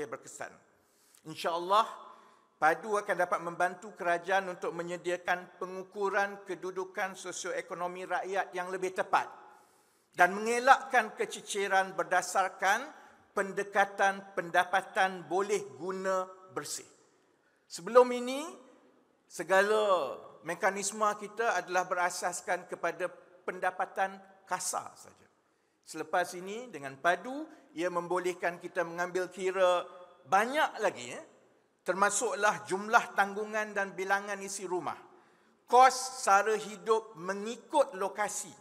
lebih berkesan. InsyaAllah, PADU akan dapat membantu kerajaan untuk menyediakan pengukuran kedudukan sosioekonomi rakyat yang lebih tepat dan mengelakkan keciciran berdasarkan pendekatan pendapatan boleh guna bersih. Sebelum ini, segala mekanisme kita adalah berasaskan kepada pendapatan kasar saja. Selepas ini dengan padu, ia membolehkan kita mengambil kira banyak lagi. Eh? Termasuklah jumlah tanggungan dan bilangan isi rumah. Kos sara hidup mengikut lokasi.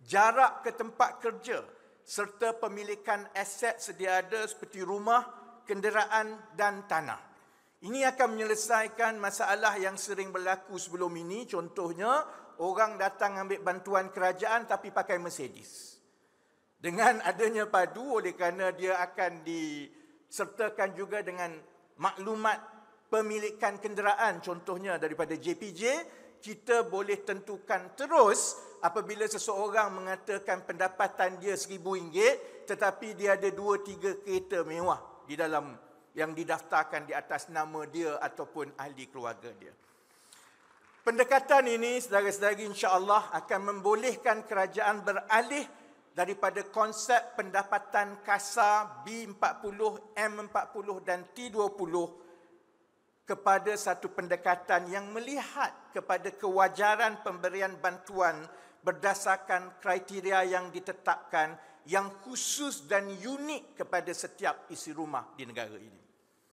Jarak ke tempat kerja serta pemilikan aset sedia ada seperti rumah, kenderaan dan tanah. Ini akan menyelesaikan masalah yang sering berlaku sebelum ini. Contohnya, orang datang ambil bantuan kerajaan tapi pakai Mercedes dengan adanya padu oleh kerana dia akan disertakan juga dengan maklumat pemilikan kenderaan contohnya daripada JPJ kita boleh tentukan terus apabila seseorang mengatakan pendapatan dia RM1,000 tetapi dia ada dua tiga kereta mewah di dalam yang didaftarkan di atas nama dia ataupun ahli keluarga dia. Pendekatan ini saudara-saudari insya-Allah akan membolehkan kerajaan beralih daripada konsep pendapatan kasar B40, M40 dan T20 kepada satu pendekatan yang melihat kepada kewajaran pemberian bantuan berdasarkan kriteria yang ditetapkan yang khusus dan unik kepada setiap isi rumah di negara ini.